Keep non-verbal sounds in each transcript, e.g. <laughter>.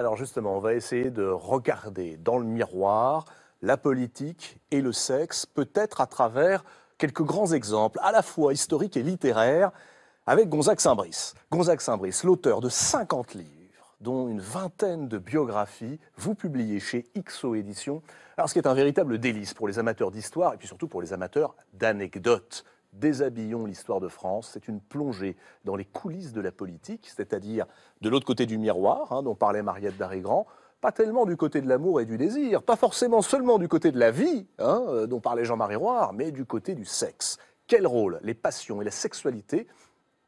Alors justement, on va essayer de regarder dans le miroir la politique et le sexe, peut-être à travers quelques grands exemples, à la fois historiques et littéraires, avec Gonzague Saint-Brice. Gonzague Saint-Brice, l'auteur de 50 livres, dont une vingtaine de biographies, vous publiez chez XO Éditions, alors ce qui est un véritable délice pour les amateurs d'histoire et puis surtout pour les amateurs d'anecdotes. Déshabillons l'histoire de France, c'est une plongée dans les coulisses de la politique, c'est-à-dire de l'autre côté du miroir, hein, dont parlait Mariette grand pas tellement du côté de l'amour et du désir, pas forcément seulement du côté de la vie, hein, euh, dont parlait Jean-Marie Roire, mais du côté du sexe. Quel rôle les passions et la sexualité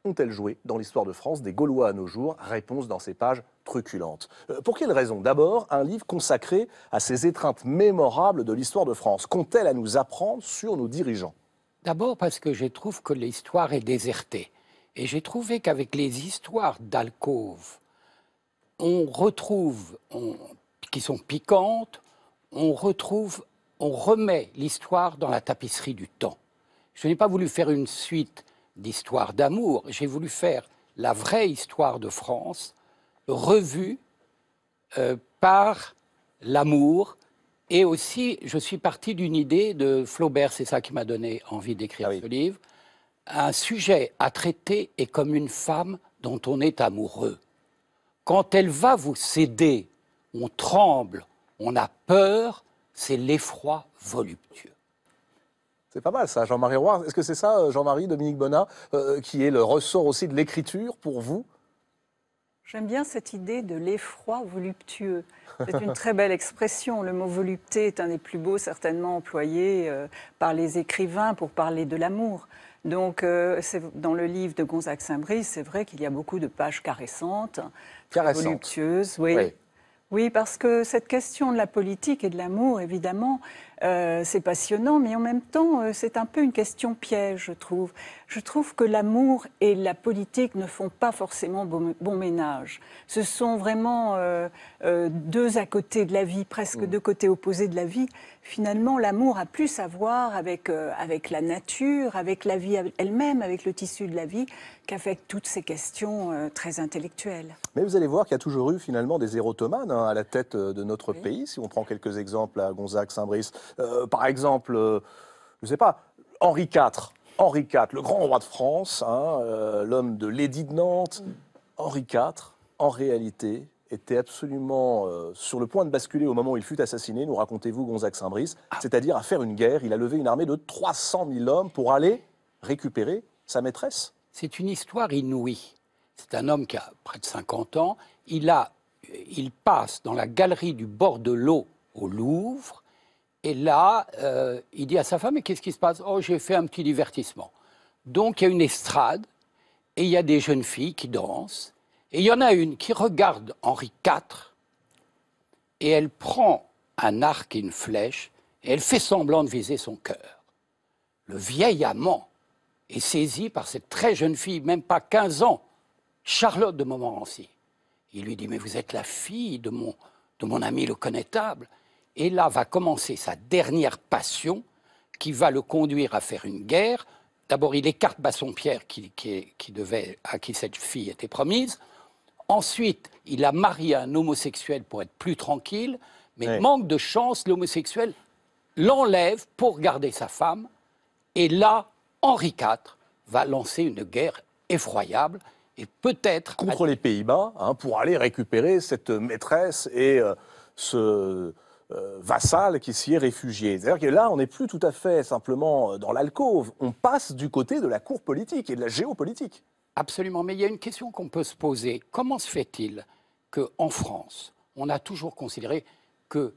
ont-elles joué dans l'histoire de France des Gaulois à nos jours Réponse dans ces pages truculentes. Euh, pour quelle raison D'abord, un livre consacré à ces étreintes mémorables de l'histoire de France. Qu'ont-elles à nous apprendre sur nos dirigeants D'abord parce que je trouve que l'histoire est désertée. Et j'ai trouvé qu'avec les histoires d'alcôve, on retrouve, qui sont piquantes, on retrouve, on remet l'histoire dans la tapisserie du temps. Je n'ai pas voulu faire une suite d'histoires d'amour, j'ai voulu faire la vraie histoire de France revue euh, par l'amour et aussi, je suis parti d'une idée de Flaubert, c'est ça qui m'a donné envie d'écrire ah ce livre. Un sujet à traiter est comme une femme dont on est amoureux. Quand elle va vous céder, on tremble, on a peur, c'est l'effroi voluptueux. C'est pas mal ça, Jean-Marie Roy. Est-ce que c'est ça, euh, Jean-Marie, Dominique Bonnat, euh, qui est le ressort aussi de l'écriture pour vous J'aime bien cette idée de l'effroi voluptueux. C'est une très belle expression. Le mot volupté est un des plus beaux certainement employés euh, par les écrivains pour parler de l'amour. Donc, euh, c'est dans le livre de Gonzague Saint-Brice, c'est vrai qu'il y a beaucoup de pages caressantes, voluptueuses. oui. oui. parce que cette question de la politique et de l'amour, évidemment, euh, c'est passionnant, mais en même temps, euh, c'est un peu une question piège, je trouve. Je trouve que l'amour et la politique ne font pas forcément bon, ménage. Ce sont vraiment euh, deux à côté de la vie, presque mm. deux côtés opposés de la vie. Finalement, l'amour a plus à voir avec, avec la nature, avec la vie elle-même, avec le tissu de la vie, qu'avec toutes ces questions très intellectuelles. Mais vous allez voir qu'il y a toujours eu finalement des érotomanes hein, à la tête de notre pays. Si on prend quelques exemples à Gonzague, Saint-Brice, euh, par exemple, euh, je ne sais pas, Henri IV. Henri IV, le grand roi de France, hein, euh, l'homme de l'édit de Nantes. Mm. Henri IV, en réalité, était absolument sur le point de basculer au moment où il fut assassiné, nous racontez-vous Gonzague Saint-Brice, ah. c'est-à-dire à faire une guerre. Il a levé une armée de 300 000 hommes pour aller récupérer sa maîtresse. C'est une histoire inouïe. C'est un homme qui a près de 50 ans. Il, il passe dans la galerie du bord de l'eau au Louvre et là, euh, il dit à sa femme, mais qu'est-ce qui se passe Oh, j'ai fait un petit divertissement. Donc il y a une estrade, et il y a des jeunes filles qui dansent, et il y en a une qui regarde Henri IV, et elle prend un arc et une flèche, et elle fait semblant de viser son cœur. Le vieil amant est saisi par cette très jeune fille, même pas 15 ans, Charlotte de Montmorency. Il lui dit, mais vous êtes la fille de mon, de mon ami le connétable. Et là va commencer sa dernière passion qui va le conduire à faire une guerre. D'abord, il écarte Bassompierre à qui cette fille était promise. Ensuite, il a marié un homosexuel pour être plus tranquille. Mais manque de chance, l'homosexuel l'enlève pour garder sa femme. Et là, Henri IV va lancer une guerre effroyable et peut-être... Contre les Pays-Bas, hein, pour aller récupérer cette maîtresse et euh, ce euh, vassal qui s'y est réfugié. C'est-à-dire que là, on n'est plus tout à fait simplement euh, dans l'alcôve, on passe du côté de la cour politique et de la géopolitique. Absolument, mais il y a une question qu'on peut se poser. Comment se fait-il qu'en France, on a toujours considéré que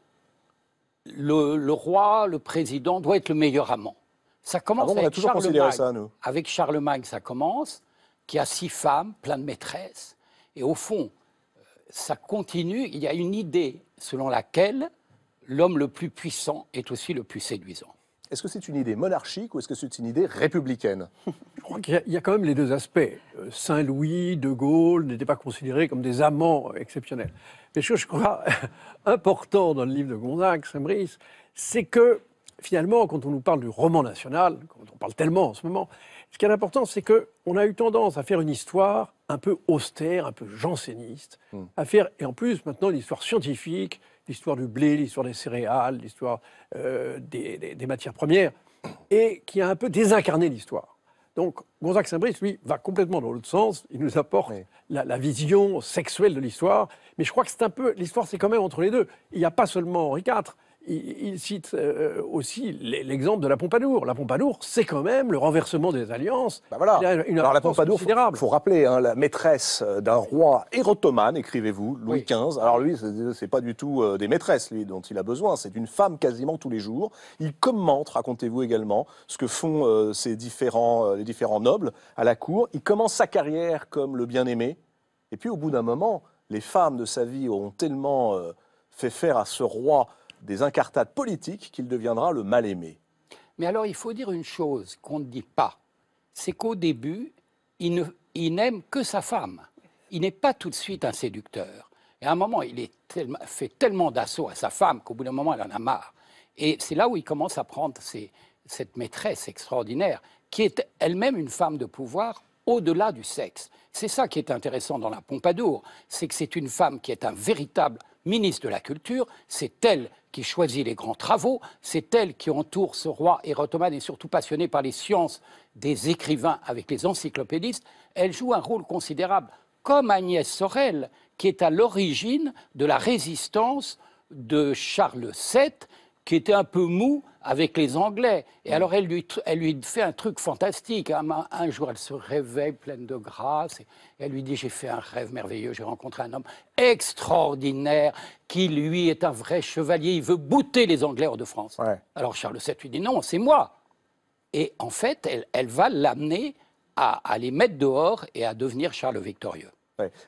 le, roi, le président doit être le meilleur amant Ça commence ah on a avec, toujours Considéré ça, nous. avec Charlemagne, ça commence, qui a six femmes, plein de maîtresses. Et au fond, euh, ça continue, il y a une idée selon laquelle l'homme le plus puissant est aussi le plus séduisant. Est-ce que c'est une idée monarchique ou est-ce que c'est une idée républicaine Je crois qu'il y, a quand même les deux aspects. Euh, Saint-Louis, De Gaulle n'étaient pas considérés comme des amants exceptionnels. Mais ce que je crois <laughs> important dans le livre de Gonzague, Saint-Brice, c'est que finalement, quand on nous parle du roman national, quand on parle tellement en ce moment, ce qui est important, c'est qu'on a eu tendance à faire une histoire un peu austère, un peu janséniste, hmm. à faire, et en plus maintenant, l'histoire scientifique, l'histoire du blé, l'histoire des céréales, l'histoire euh, des, matières premières, et qui a un peu désincarné l'histoire. Donc Gonzague Saint-Brice, lui, va complètement dans l'autre sens. Il nous apporte la, la, vision sexuelle de l'histoire. Mais je crois que c'est un peu. L'histoire, c'est quand même entre les deux. Il n'y a pas seulement Henri IV, il, cite euh, aussi l'exemple de la Pompadour. La Pompadour, c'est quand même le renversement des alliances. Bah voilà. Une Alors la Pompadour, il faut, rappeler, hein, la maîtresse euh, d'un roi érotomane, écrivez-vous, Louis XV. Alors lui, c'est pas du tout euh, des maîtresses lui, dont il a besoin, c'est une femme quasiment tous les jours. Il commente, racontez-vous également, ce que font ces différents, les différents nobles à la cour. Il commence sa carrière comme le bien-aimé. Et puis au bout d'un moment, les femmes de sa vie ont tellement fait faire à ce roi des incartades politiques qu'il deviendra le mal-aimé. Mais alors il faut dire une chose qu'on ne dit pas, c'est qu'au début, il n'aime que sa femme. Il n'est pas tout de suite un séducteur. Et à un moment, il est fait tellement d'assauts à sa femme qu'au bout d'un moment, elle en a marre. Et c'est là où il commence à prendre cette maîtresse extraordinaire, qui est elle-même une femme de pouvoir au-delà du sexe. C'est ça qui est intéressant dans la Pompadour, c'est que c'est une femme qui est un véritable ministre de la Culture, c'est elle qui choisit les grands travaux, c'est elle qui entoure ce roi érotomane et surtout passionnée par les sciences des écrivains avec les encyclopédistes, elle joue un rôle considérable, comme Agnès Sorel, qui est à l'origine de la résistance de Charles VII qui était un peu mou avec les Anglais. Et alors elle lui, fait un truc fantastique. Un, jour, elle se réveille pleine de grâce. Et elle lui dit, j'ai fait un rêve merveilleux, j'ai rencontré un homme extraordinaire qui, lui, est un vrai chevalier. Il veut bouter les Anglais hors de France. Alors Charles VII lui dit, non, c'est moi. Et en fait, elle, va l'amener à, à les mettre dehors et à devenir Charles victorieux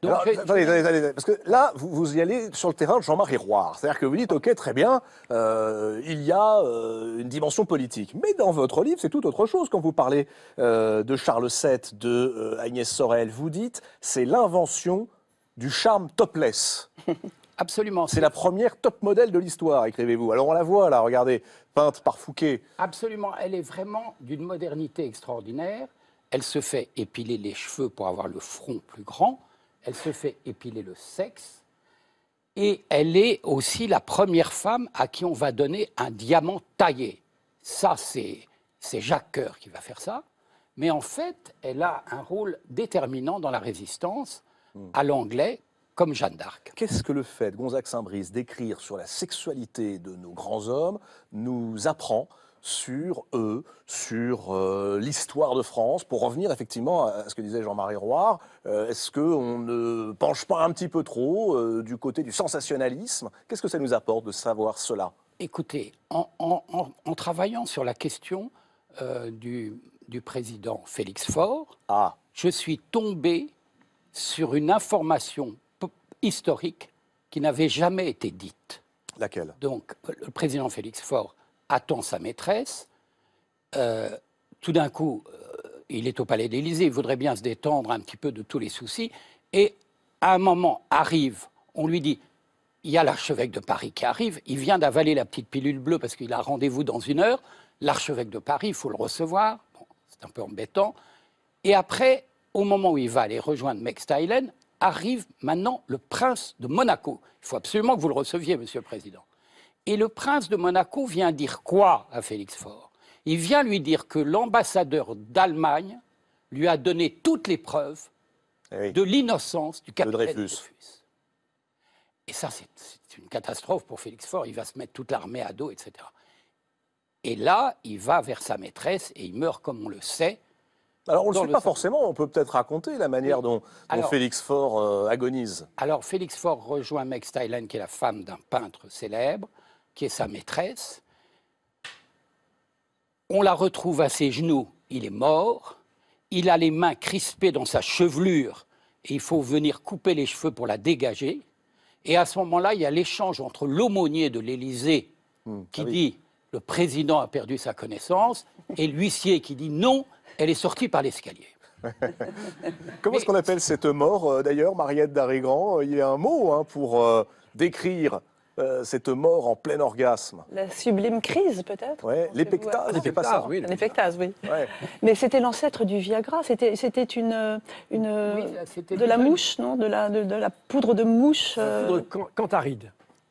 attendez, parce que là, vous, y allez sur le terrain de Jean-Marie Roire. C'est-à-dire que vous dites, OK, très bien, euh, il y a euh, une dimension politique. Mais dans votre livre, c'est tout autre chose. Quand vous parlez euh, de Charles VII, de Agnès Sorel, vous dites, c'est l'invention du charme topless. <laughs> Absolument. C'est la première top modèle de l'histoire, écrivez-vous. Alors on la voit là, regardez, peinte par Fouquet. Absolument, elle est vraiment d'une modernité extraordinaire. Elle se fait épiler les cheveux pour avoir le front plus grand elle se fait épiler le sexe. Et elle est aussi la première femme à qui on va donner un diamant taillé. Ça, c'est Jacques Coeur qui va faire ça. Mais en fait, elle a un rôle déterminant dans la résistance à l'anglais comme Jeanne d'Arc. Qu'est-ce que le fait de Gonzague Saint-Brice d'écrire sur la sexualité de nos grands hommes nous apprend sur eux, sur euh, l'histoire de France, pour revenir effectivement à ce que disait Jean-Marie Roy. Euh, est-ce qu'on ne penche pas un petit peu trop euh, du côté du sensationnalisme Qu'est-ce que ça nous apporte de savoir cela Écoutez, en, travaillant sur la question du, président Félix Faure, ah. je suis tombé sur une information historique qui n'avait jamais été dite. Laquelle Donc, le président Félix Faure attend sa maîtresse. Euh, tout d'un coup, euh, il est au palais d'Élysée, il voudrait bien se détendre un petit peu de tous les soucis. Et à un moment arrive, on lui dit il y a l'archevêque de Paris qui arrive, il vient d'avaler la petite pilule bleue parce qu'il a rendez-vous dans une heure. L'archevêque de Paris, il faut le recevoir. c'est un peu embêtant. Et après, au moment où il va aller rejoindre Meg Stylen, arrive maintenant le prince de Monaco. Il faut absolument que vous le receviez, monsieur le président. Et le prince de Monaco vient dire quoi à Félix Faure Il vient lui dire que l'ambassadeur d'Allemagne lui a donné toutes les preuves eh de l'innocence du capitaine Dreyfus. Dreyfus. Et ça, c'est une catastrophe pour Félix Faure. Il va se mettre toute l'armée à dos, etc. Et là, il va vers sa maîtresse et il meurt, comme on le sait, alors on ne le sait pas forcément, on peut peut-être raconter la manière dont, Félix Faure euh, agonise. Alors Félix Faure rejoint Meg Stylen, qui est la femme d'un peintre célèbre qui est sa maîtresse. On la retrouve à ses genoux, il est mort. Il a les mains crispées dans sa chevelure et il faut venir couper les cheveux pour la dégager. Et à ce moment-là, il y a l'échange entre l'aumônier de l'Élysée hmm. ah qui dit le président a perdu sa connaissance et l'huissier qui dit non, elle est sortie par l'escalier. <laughs> Comment est-ce qu'on appelle cette mort, euh, d'ailleurs, Mariette d'Arrigrand, Il y a un mot hein, pour euh, décrire euh, cette mort en plein orgasme. La sublime crise, peut-être ouais. L'épectase, c'est pas ça oui, L'épectase, oui. Mais c'était l'ancêtre du Viagra. C'était, une, une de la mouche, non de la, de, la, poudre de mouche. Euh... La poudre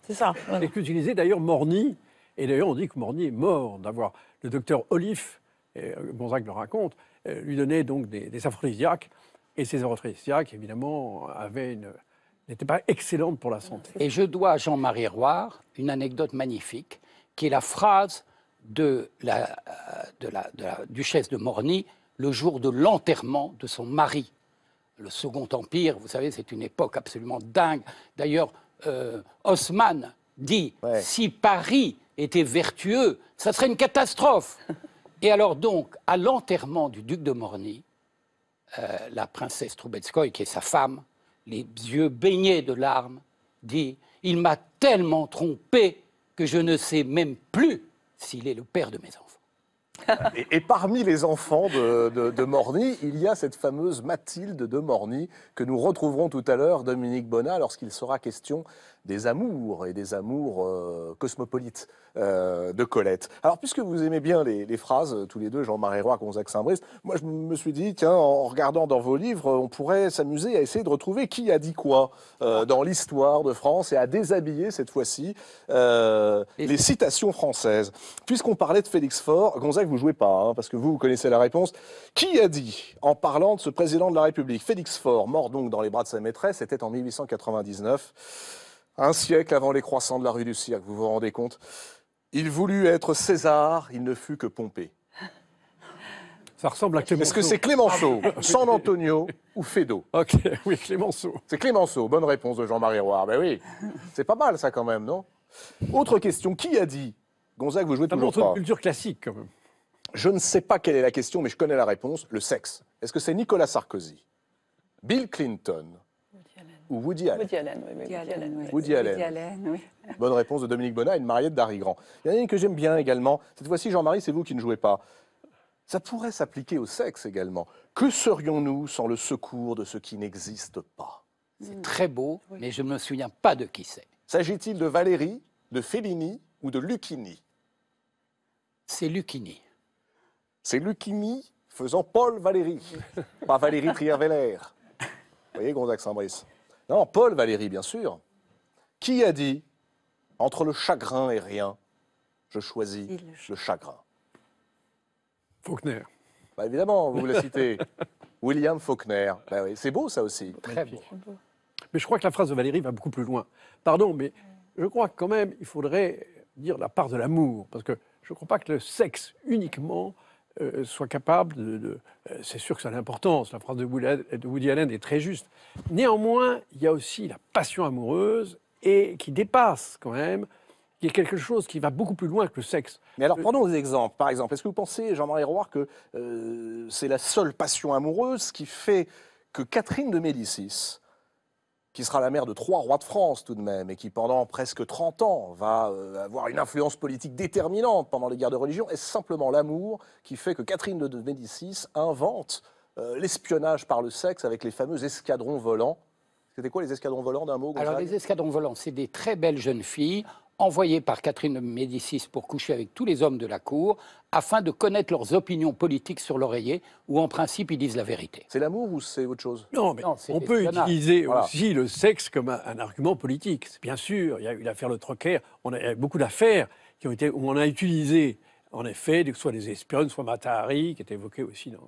C'est ça. Voilà. d'ailleurs Morny. Et d'ailleurs, on dit que Morny est mort d'avoir. Le docteur Olif, euh, Bonzac le raconte, euh, lui donnait donc des, des aphrodisiaques. Et ces aphrodisiaques, évidemment, avaient une n'était pas excellente pour la santé. Et je dois à Jean-Marie Roire une anecdote magnifique, qui est la phrase euh, de la, duchesse de Morny le jour de l'enterrement de son mari. Le Second Empire, vous savez, c'est une époque absolument dingue. D'ailleurs, euh, Haussmann dit si Paris était vertueux, ça serait une catastrophe. Et alors donc, à l'enterrement du duc de Morny, euh, la princesse Troubetskoy, qui est sa femme, les yeux baignés de larmes, dit Il m'a tellement trompé que je ne sais même plus s'il est le père de mes enfants. <laughs> Et, parmi les enfants de, de, de, Morny, il y a cette fameuse Mathilde de Morny que nous retrouverons tout à l'heure, Dominique Bonnat, lorsqu'il sera question des amours et des amours euh, cosmopolites euh, de Colette. Alors, puisque vous aimez bien les, phrases, euh, tous les deux, Jean-Marie Roy, Gonzague Saint-Brice, moi je me suis dit, tiens, en regardant dans vos livres, on pourrait s'amuser à essayer de retrouver qui a dit quoi dans l'histoire de France et à déshabiller cette fois-ci les citations françaises. Puisqu'on parlait de Félix Faure, Gonzague, vous jouez pas, hein, parce que vous, vous connaissez la réponse. Qui a dit, en parlant de ce président de la République, Félix Faure, mort donc dans les bras de sa maîtresse, c'était en 1899 un siècle avant les croissants de la rue du Cirque, vous vous rendez compte Il voulut être César, il ne fut que Pompée. <laughs> Ça ressemble à Clémenceau. Est-ce que c'est Clémenceau, ah, San Antonio ou Fédo Ok, oui, Clémenceau. C'est Clémenceau, bonne réponse de Jean-Marie Roy. Ben oui, c'est pas mal ça quand même, non Autre question, qui a dit Gonzague, vous jouez toujours pas. culture classique quand même. Je ne sais pas quelle est la question, mais je connais la réponse, le sexe. Est-ce que c'est Nicolas Sarkozy, Bill Clinton, ou Woody Allen Woody Allen, oui. Woody Allen, <laughs> Bonne réponse de Dominique Bonnat et de Mariette Grand. Il y en a une que j'aime bien également. Cette fois-ci, Jean-Marie, c'est vous qui ne jouez pas. Ça pourrait s'appliquer au sexe également. Que serions-nous sans le secours de ce qui n'existe pas C'est hmm. très beau, mais je ne me souviens pas de qui c'est. S'agit-il de Valérie, de Fellini ou de Lucchini C'est Lucchini. C'est Lucchini faisant Paul Valéry, pas Valérie Trier-Veller. Vous voyez, Gonzague Saint-Brice non, Paul Valéry, bien sûr. Qui a dit Entre le chagrin et rien, je choisis le... chagrin Faulkner. Bah, évidemment, vous la citez. <laughs> William Faulkner. Bah c'est beau, ça aussi. Très beau. Mais je crois que la phrase de Valéry va beaucoup plus loin. Pardon, mais je crois quand même il faudrait dire la part de l'amour. Parce que je ne crois pas que le sexe uniquement euh, soit capable de. Euh, c'est sûr que ça a l'importance. La phrase de Woody Allen est très juste. Néanmoins, il y a aussi la passion amoureuse et qui dépasse quand même il y a quelque chose qui va beaucoup plus loin que le sexe. Mais alors, euh, prenons des exemples. Par exemple, est-ce que vous pensez, Jean-Marie Roy, que c'est la seule passion amoureuse qui fait que Catherine de Médicis qui sera la mère de trois rois de France tout de même, et qui pendant presque 30 ans va euh, avoir une influence politique déterminante pendant les guerres de religion, est simplement l'amour qui fait que Catherine de Médicis invente euh, l'espionnage par le sexe avec les fameux escadrons volants. C'était quoi les escadrons volants d'un mot Alors les escadrons volants, c'est des très belles jeunes filles envoyé par Catherine de Médicis pour coucher avec tous les hommes de la cour afin de connaître leurs opinions politiques sur l'oreiller, où en principe ils disent la vérité. C'est l'amour ou c'est autre chose Non, mais on peut utiliser aussi le sexe comme un, argument politique. Bien sûr, il y a eu l'affaire Le Trocaire, on a, il y a beaucoup d'affaires qui ont été, où on a utilisé, en effet, que ce soit les espionnes, soit Matahari, qui est évoqué aussi dans,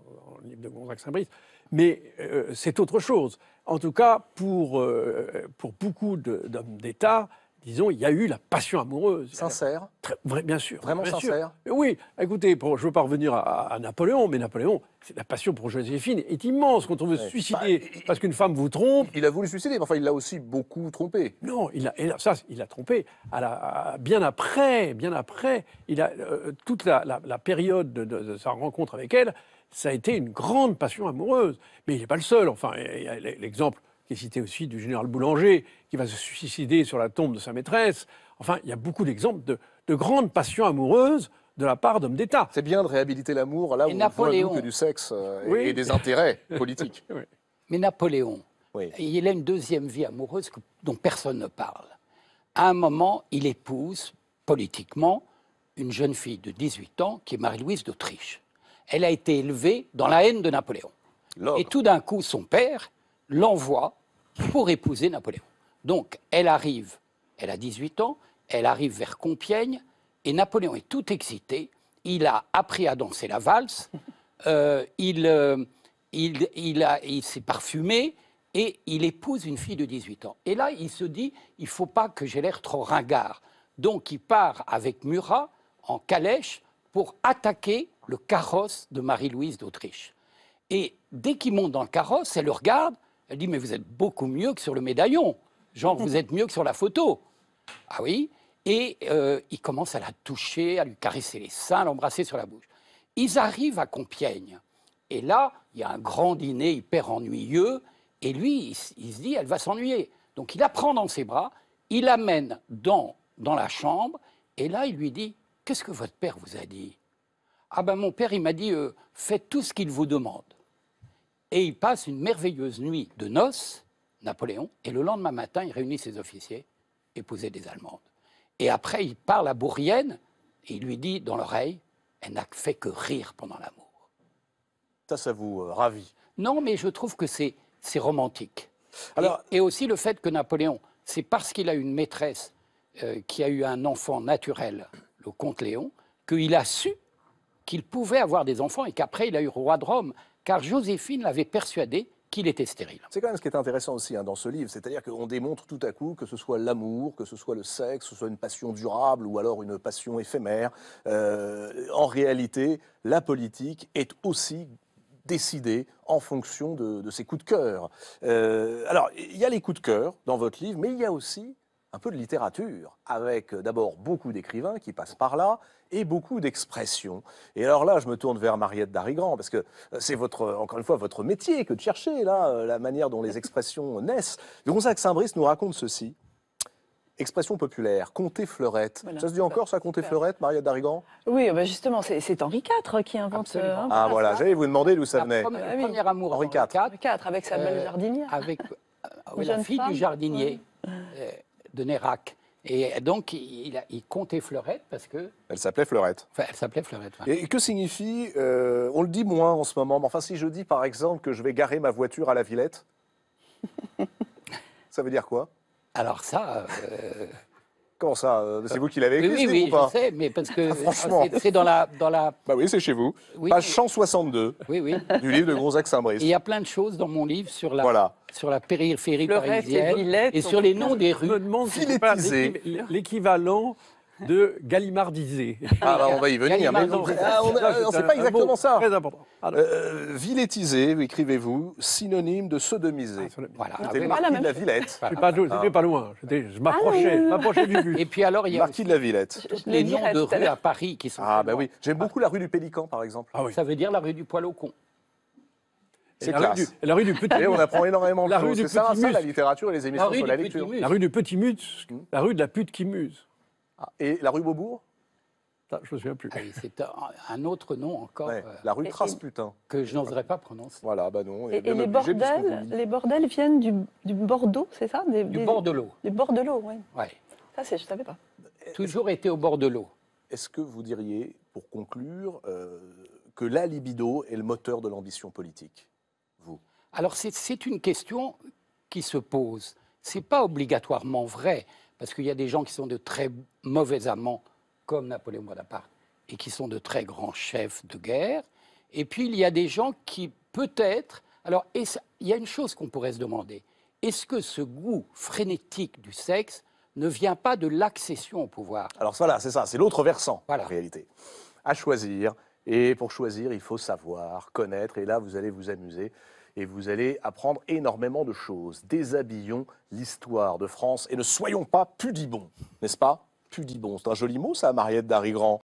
le livre de Gonzague Saint-Brice. Mais euh, c'est autre chose. En tout cas, pour, euh, pour beaucoup d'hommes d'État, disons, il y a eu la passion amoureuse. Sincère vrai, Bien sûr. Vraiment sincère Oui, écoutez, je ne veux pas revenir à, Napoléon, mais Napoléon, la passion pour Joséphine est immense quand on veut se bah, suicider parce qu'une femme vous trompe. Il a voulu se suicider, mais enfin, il l'a aussi beaucoup trompé. Non, il a, ça, il l'a trompé. À la, bien après, bien après, il a, euh, toute la, période de, de sa rencontre avec elle, ça a été une grande passion amoureuse. Mais il n'est pas le seul. Enfin, l'exemple qui est cité aussi du général Boulanger, qui va se suicider sur la tombe de sa maîtresse. Enfin, il y a beaucoup d'exemples de, grandes passions amoureuses de la part d'hommes d'État. C'est bien de réhabiliter l'amour là où Napoléon. on voit que du sexe euh, et, des intérêts <laughs> politiques. Mais Napoléon, il a une deuxième vie amoureuse dont personne ne parle. À un moment, il épouse politiquement une jeune fille de 18 ans qui est Marie-Louise d'Autriche. Elle a été élevée dans la haine de Napoléon. Et tout d'un coup, son père, l'envoie pour épouser Napoléon. Donc, elle arrive, elle a 18 ans, elle arrive vers Compiègne, et Napoléon est tout excité. Il a appris à danser la valse, <laughs> euh, euh, il, il, il s'est parfumé, et il épouse une fille de 18 ans. Et là, il se dit, il ne faut pas que j'ai l'air trop ringard. Donc, il part avec Murat en calèche pour attaquer le carrosse de Marie-Louise d'Autriche. Et dès qu'il monte dans le carrosse, elle le regarde, elle dit, mais vous êtes beaucoup mieux que sur le médaillon. Genre, vous êtes mieux que sur la photo. Ah oui Et euh, il commence à la toucher, à lui caresser les seins, à l'embrasser sur la bouche. Ils arrivent à Compiègne. Et là, il y a un grand dîner hyper ennuyeux. Et lui, il, se dit, elle va s'ennuyer. Donc il la prend dans ses bras, il l'amène dans, dans la chambre. Et là, il lui dit, qu'est-ce que votre père vous a dit Ah ben mon père, il m'a dit, euh, faites tout ce qu'il vous demande et il passe une merveilleuse nuit de noces, Napoléon, et le lendemain matin, il réunit ses officiers, épousés des Allemandes. Et après, il parle à Bourrienne, et il lui dit dans l'oreille, elle n'a fait que rire pendant l'amour. Ça, ça vous euh, ravit Non, mais je trouve que c'est romantique. Et, aussi le fait que Napoléon, c'est parce qu'il a une maîtresse euh, qui a eu un enfant naturel, le comte Léon, qu'il a su qu'il pouvait avoir des enfants et qu'après il a eu roi de Rome car Joséphine l'avait persuadé qu'il était stérile. C'est quand même ce qui est intéressant aussi hein, dans ce livre, c'est-à-dire qu'on démontre tout à coup que ce soit l'amour, que ce soit le sexe, que ce soit une passion durable ou alors une passion éphémère, euh, en réalité, la politique est aussi décidée en fonction de, ses coups de cœur. Euh, alors, il y a les coups de cœur dans votre livre, mais il y a aussi un peu de littérature, avec euh, d'abord beaucoup d'écrivains qui passent par là et beaucoup d'expressions. Et alors là, je me tourne vers Mariette Darigrand, parce que euh, c'est votre, encore une fois, votre métier que de chercher, là, euh, la manière dont les <laughs> expressions naissent. ça que Saint-Brice nous raconte ceci. Expression populaire, comté fleurette. ça se dit encore, ça, comté fleurette, Mariette Darigan Oui, ben justement, c'est Henri IV qui invente. ah voilà, j'allais vous demander d'où ça venait. Ah, premier amour, Henri IV. Henri IV, avec sa belle jardinière. Avec <laughs> la fille du jardinier de Nérac. Et donc, il, il, comptait Fleurette parce que. Elle s'appelait Fleurette. elle s'appelait Fleurette. Et, que signifie. Euh, on le dit moins en ce moment, mais enfin, si je dis par exemple que je vais garer ma voiture à la Villette, <laughs> ça veut dire quoi Alors, ça. Euh, Comment ça euh, C'est vous qui l'avez écrit Oui, oui, oui ou pas je sais, mais parce que <laughs> ah, c'est dans la, dans la. Bah oui, c'est chez vous. Oui, Page 162 oui, oui. du livre de Gonzague Saint-Brice. Il y a plein de choses dans mon livre sur la, sur la périphérie parisienne et sur les noms des rues. Je me demande si L'équivalent de galimardiser Ah bah, on va y venir. Mais ah, on ne sait pas exactement ça. Très euh, euh, écrivez-vous, synonyme de sodomiser. Ah, voilà. Ah, c'était le marquis de la Villette. Je n'étais pas, loin. Je m'approchais du but. Et puis alors, il y a marquis de la Villette. Les noms de rues à Paris qui sont. Ah ben oui. J'aime beaucoup la rue du Pélican, par exemple. Ça veut dire la rue du poil au con. C'est la, la rue du Petit on apprend énormément de choses. la littérature et les émissions sur la lecture. La rue du Petit Mut, hmm. la rue de la pute qui muse. Ah, et la rue Beaubourg Je ne me souviens plus. Euh, c'est un autre nom encore. Euh, la rue putain. Que je n'oserais pas prononcer. Voilà, bah non. Et, les, bordels, viennent du, Bordeaux, c'est ça Du bord de l'eau. Du bord l'eau, oui. Ouais. Ça, je ne savais pas. Toujours été au bord de l'eau. Est-ce que vous diriez, pour conclure, euh, que la libido est le moteur de l'ambition politique Vous Alors, c'est une question qui se pose. Ce n'est pas obligatoirement vrai. Parce qu'il y a des gens qui sont de très mauvais amants, comme Napoléon Bonaparte, et qui sont de très grands chefs de guerre. Et puis, il y a des gens qui, peut-être. Alors, il y a une chose qu'on pourrait se demander. Est-ce que ce goût frénétique du sexe ne vient pas de l'accession au pouvoir Alors, voilà, c'est ça, c'est l'autre versant, en réalité. À choisir. Et pour choisir, il faut savoir, connaître. Et là, vous allez vous amuser et vous allez apprendre énormément de choses. Déshabillons l'histoire de France et ne soyons pas pudibons, n'est-ce pas Pudibons, c'est un joli mot ça, Mariette Darigrand. grand